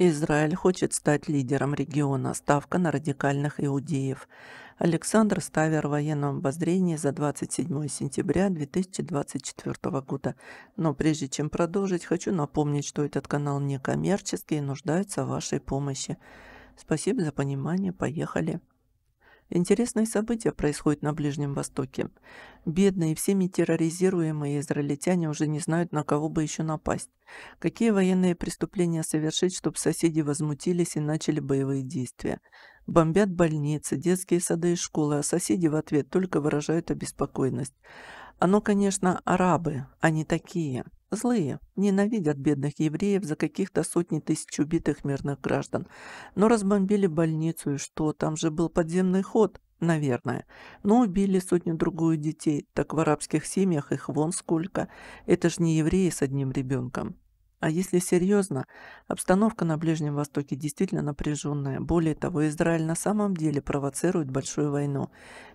Израиль хочет стать лидером региона, ставка на радикальных иудеев. Александр Ставер в военном обозрении за 27 сентября 2024 года. Но прежде чем продолжить, хочу напомнить, что этот канал некоммерческий и нуждается в вашей помощи. Спасибо за понимание, поехали. Интересные события происходят на Ближнем Востоке. Бедные, и всеми терроризируемые израильтяне уже не знают, на кого бы еще напасть. Какие военные преступления совершить, чтобы соседи возмутились и начали боевые действия. Бомбят больницы, детские сады и школы, а соседи в ответ только выражают обеспокоенность. Оно, конечно, арабы, они такие. Злые, ненавидят бедных евреев за каких-то сотни тысяч убитых мирных граждан. Но разбомбили больницу, и что? Там же был подземный ход, наверное. Но убили сотню-другую детей, так в арабских семьях их вон сколько. Это ж не евреи с одним ребенком. А если серьезно, обстановка на Ближнем Востоке действительно напряженная. Более того, Израиль на самом деле провоцирует большую войну.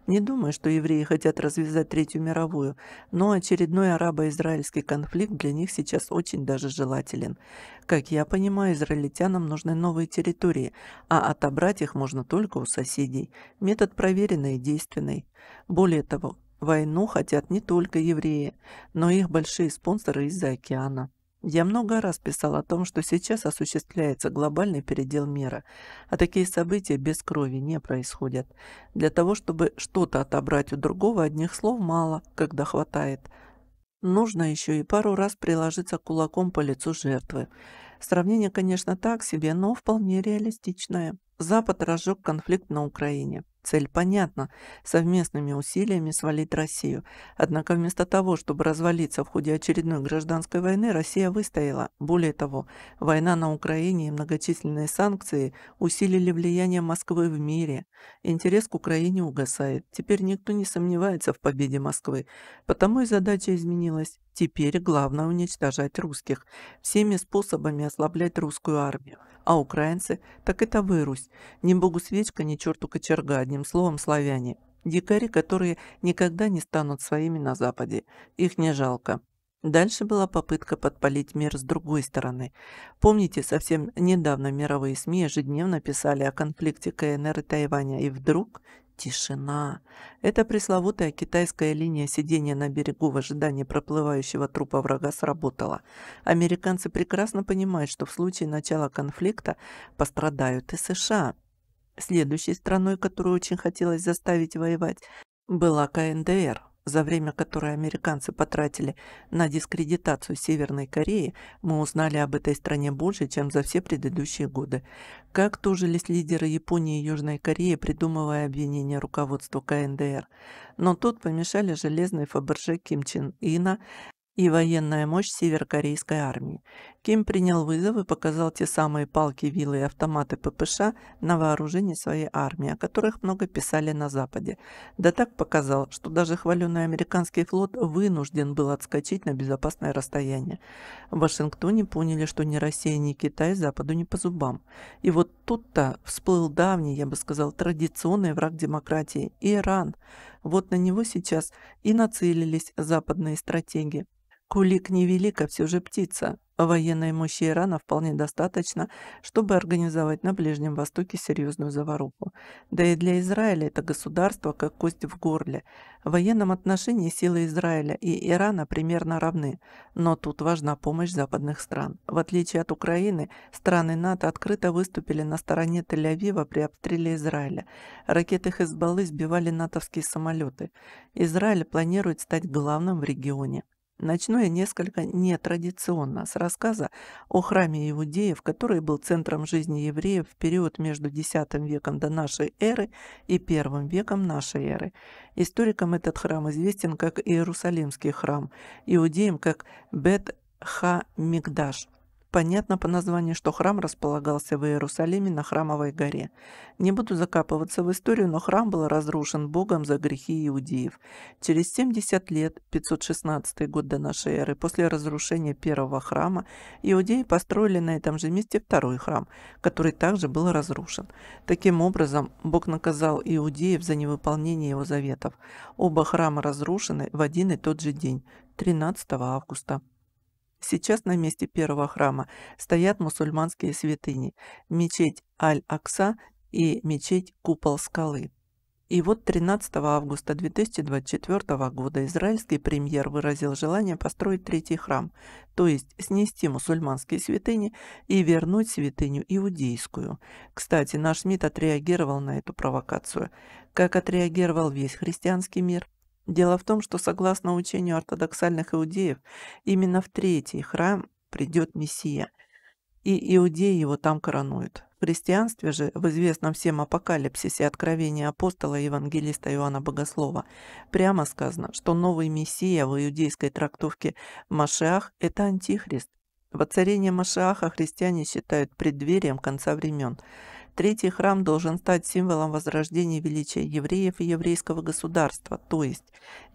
Не думаю, что евреи хотят развязать Третью мировую, но очередной арабо-израильский конфликт для них сейчас очень даже желателен. Как я понимаю, израильтянам нужны новые территории, а отобрать их можно только у соседей. Метод проверенный и действенный. Более того, войну хотят не только евреи, но и их большие спонсоры из-за океана. Я много раз писал о том, что сейчас осуществляется глобальный передел мира, а такие события без крови не происходят. Для того, чтобы что-то отобрать у другого, одних слов мало, когда хватает. Нужно еще и пару раз приложиться кулаком по лицу жертвы. Сравнение, конечно, так себе, но вполне реалистичное. Запад разжег конфликт на Украине. Цель понятна – совместными усилиями свалить Россию. Однако вместо того, чтобы развалиться в ходе очередной гражданской войны, Россия выстояла. Более того, война на Украине и многочисленные санкции усилили влияние Москвы в мире. Интерес к Украине угасает. Теперь никто не сомневается в победе Москвы. Потому и задача изменилась. Теперь главное уничтожать русских. Всеми способами ослаблять русскую армию а украинцы – так это вырусь. Ни богу свечка, ни черту кочерга, одним словом, славяне. Дикари, которые никогда не станут своими на Западе. Их не жалко. Дальше была попытка подпалить мир с другой стороны. Помните, совсем недавно мировые СМИ ежедневно писали о конфликте КНР и Тайваня, и вдруг Тишина. Эта пресловутая китайская линия сидения на берегу в ожидании проплывающего трупа врага сработала. Американцы прекрасно понимают, что в случае начала конфликта пострадают и США. Следующей страной, которую очень хотелось заставить воевать, была КНДР. За время, которое американцы потратили на дискредитацию Северной Кореи, мы узнали об этой стране больше, чем за все предыдущие годы. Как тужились лидеры Японии и Южной Кореи, придумывая обвинения руководству КНДР. Но тут помешали железный Фаберже Ким Чен Ина, и военная мощь северокорейской армии. Ким принял вызов и показал те самые палки, вилы и автоматы ППШ на вооружении своей армии, о которых много писали на Западе. Да так показал, что даже хваленный американский флот вынужден был отскочить на безопасное расстояние. В Вашингтоне поняли, что ни Россия, ни Китай Западу не по зубам. И вот тут-то всплыл давний, я бы сказал, традиционный враг демократии – Иран – вот на него сейчас и нацелились западные стратеги. Кулик невелика все же птица. Военной мощи Ирана вполне достаточно, чтобы организовать на Ближнем Востоке серьезную заваруху. Да и для Израиля это государство как кость в горле. В военном отношении силы Израиля и Ирана примерно равны, но тут важна помощь западных стран. В отличие от Украины, страны НАТО открыто выступили на стороне Тель-Авива при обстреле Израиля. Ракеты Хезбаллы сбивали натовские самолеты. Израиль планирует стать главным в регионе. Начну я несколько нетрадиционно с рассказа о храме иудеев, который был центром жизни евреев в период между X веком до нашей эры и I веком нашей эры. Историкам этот храм известен как Иерусалимский храм, иудеям как Бет-Ха-Мигдаш. Понятно по названию, что храм располагался в Иерусалиме на Храмовой горе. Не буду закапываться в историю, но храм был разрушен Богом за грехи иудеев. Через 70 лет, 516 год до нашей эры, после разрушения первого храма, иудеи построили на этом же месте второй храм, который также был разрушен. Таким образом, Бог наказал иудеев за невыполнение его заветов. Оба храма разрушены в один и тот же день, 13 августа. Сейчас на месте первого храма стоят мусульманские святыни – мечеть Аль-Акса и мечеть Купол Скалы. И вот 13 августа 2024 года израильский премьер выразил желание построить третий храм, то есть снести мусульманские святыни и вернуть святыню иудейскую. Кстати, наш МИД отреагировал на эту провокацию, как отреагировал весь христианский мир. Дело в том, что согласно учению ортодоксальных иудеев, именно в третий храм придет Мессия, и иудеи его там коронуют. В христианстве же, в известном всем апокалипсисе откровения апостола евангелиста Иоанна Богослова, прямо сказано, что новый Мессия в иудейской трактовке Машиах – это Антихрист. Воцарение Машиаха христиане считают преддверием конца времен – Третий храм должен стать символом возрождения величия евреев и еврейского государства, то есть,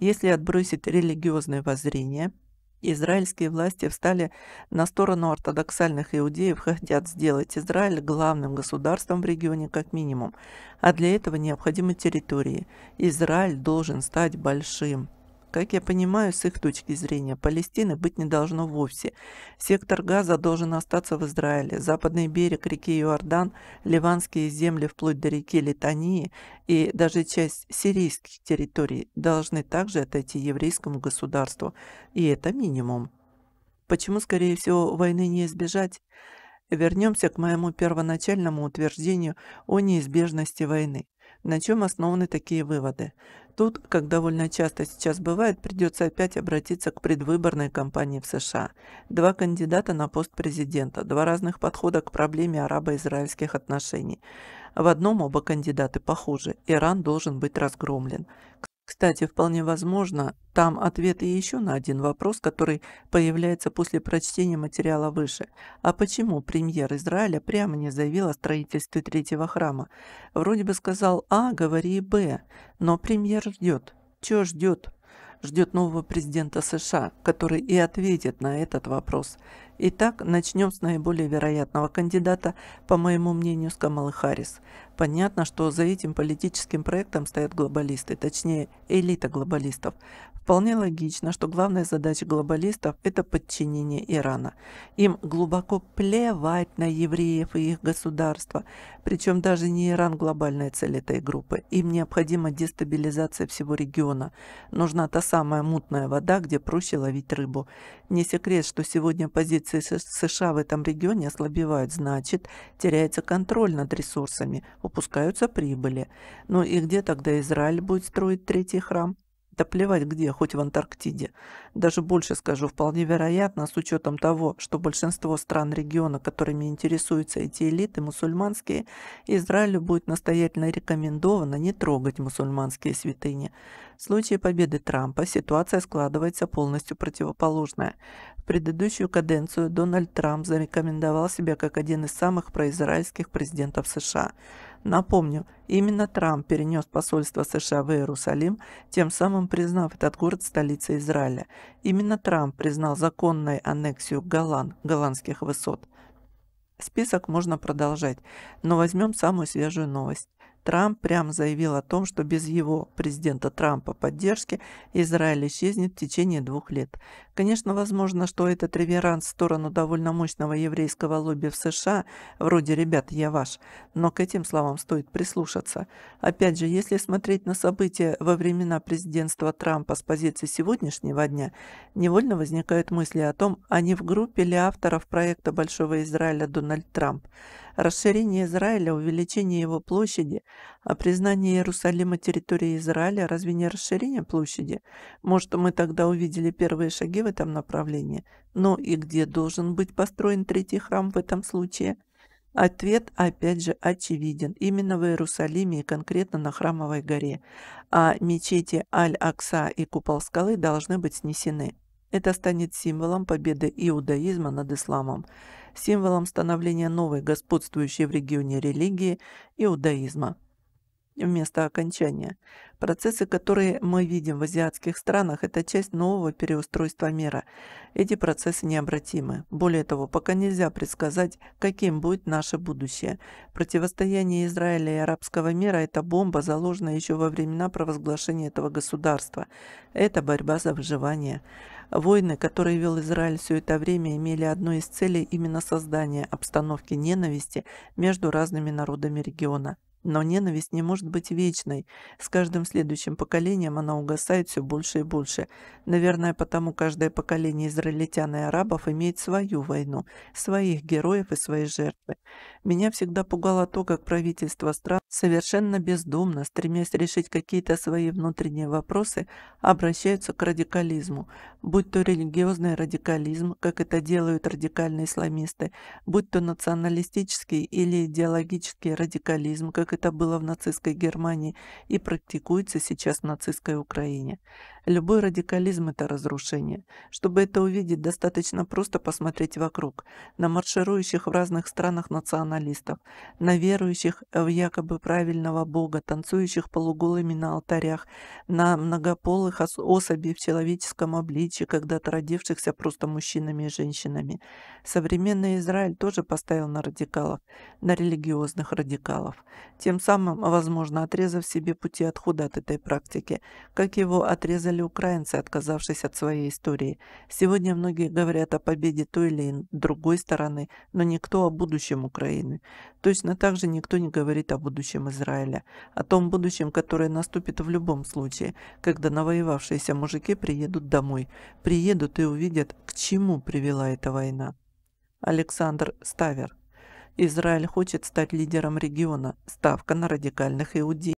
если отбросить религиозное воззрение, Израильские власти встали на сторону ортодоксальных иудеев, хотят сделать Израиль главным государством в регионе как минимум, а для этого необходимы территории. Израиль должен стать большим, как я понимаю, с их точки зрения, Палестины быть не должно вовсе. Сектор Газа должен остаться в Израиле. Западный берег реки Иордан, ливанские земли вплоть до реки Литании и даже часть сирийских территорий должны также отойти еврейскому государству. И это минимум. Почему, скорее всего, войны не избежать? Вернемся к моему первоначальному утверждению о неизбежности войны. На чем основаны такие выводы? Тут, как довольно часто сейчас бывает, придется опять обратиться к предвыборной кампании в США. Два кандидата на пост президента, два разных подхода к проблеме арабо-израильских отношений. В одном оба кандидаты похожи – Иран должен быть разгромлен. Кстати, вполне возможно, там ответы еще на один вопрос, который появляется после прочтения материала выше. А почему премьер Израиля прямо не заявил о строительстве третьего храма? Вроде бы сказал «А, говори Б», но премьер ждет. Чего ждет? Ждет нового президента США, который и ответит на этот вопрос. Итак, начнем с наиболее вероятного кандидата, по моему мнению, с Камалы Харрис. Понятно, что за этим политическим проектом стоят глобалисты, точнее, элита глобалистов. Вполне логично, что главная задача глобалистов – это подчинение Ирана. Им глубоко плевать на евреев и их государство. Причем даже не Иран – глобальная цель этой группы. Им необходима дестабилизация всего региона. Нужна та самая мутная вода, где проще ловить рыбу. Не секрет, что сегодня позиция позиции США в этом регионе ослабевают, значит, теряется контроль над ресурсами, упускаются прибыли. Ну и где тогда Израиль будет строить третий храм? Да плевать где, хоть в Антарктиде. Даже больше скажу, вполне вероятно, с учетом того, что большинство стран региона, которыми интересуются эти элиты, мусульманские, Израилю будет настоятельно рекомендовано не трогать мусульманские святыни. В случае победы Трампа ситуация складывается полностью противоположная. В предыдущую каденцию Дональд Трамп зарекомендовал себя как один из самых произраильских президентов США – Напомню, именно Трамп перенес посольство США в Иерусалим, тем самым признав этот город столицей Израиля. Именно Трамп признал законной аннексию Голланд, голландских высот. Список можно продолжать, но возьмем самую свежую новость. Трамп прямо заявил о том, что без его, президента Трампа, поддержки Израиль исчезнет в течение двух лет. Конечно, возможно, что этот реверанс в сторону довольно мощного еврейского лобби в США, вроде «Ребят, я ваш», но к этим словам стоит прислушаться. Опять же, если смотреть на события во времена президентства Трампа с позиции сегодняшнего дня, невольно возникают мысли о том, а не в группе ли авторов проекта «Большого Израиля» Дональд Трамп. Расширение Израиля, увеличение его площади, а признание Иерусалима территорией Израиля разве не расширение площади? Может, мы тогда увидели первые шаги в этом направлении? Но ну и где должен быть построен третий храм в этом случае? Ответ, опять же, очевиден. Именно в Иерусалиме и конкретно на Храмовой горе. А мечети Аль-Акса и купол скалы должны быть снесены. Это станет символом победы иудаизма над исламом, символом становления новой господствующей в регионе религии – иудаизма вместо окончания. Процессы, которые мы видим в азиатских странах, это часть нового переустройства мира. Эти процессы необратимы. Более того, пока нельзя предсказать, каким будет наше будущее. Противостояние Израиля и арабского мира – это бомба, заложенная еще во времена провозглашения этого государства. Это борьба за выживание. Войны, которые вел Израиль все это время, имели одной из целей именно создание обстановки ненависти между разными народами региона – но ненависть не может быть вечной. С каждым следующим поколением она угасает все больше и больше. Наверное, потому каждое поколение израильтян и арабов имеет свою войну, своих героев и свои жертвы. Меня всегда пугало то, как правительство стран совершенно бездумно, стремясь решить какие-то свои внутренние вопросы, обращаются к радикализму. Будь то религиозный радикализм, как это делают радикальные исламисты, будь то националистический или идеологический радикализм, как как это было в нацистской Германии и практикуется сейчас в нацистской Украине. Любой радикализм – это разрушение. Чтобы это увидеть, достаточно просто посмотреть вокруг, на марширующих в разных странах националистов, на верующих в якобы правильного Бога, танцующих полуголыми на алтарях, на многополых особей в человеческом обличье, когда-то родившихся просто мужчинами и женщинами. Современный Израиль тоже поставил на радикалов, на религиозных радикалов тем самым, возможно, отрезав себе пути отхода от этой практики, как его отрезали украинцы, отказавшись от своей истории. Сегодня многие говорят о победе той или другой стороны, но никто о будущем Украины. Точно так же никто не говорит о будущем Израиля, о том будущем, которое наступит в любом случае, когда навоевавшиеся мужики приедут домой, приедут и увидят, к чему привела эта война. Александр Ставер Израиль хочет стать лидером региона. Ставка на радикальных иудеев.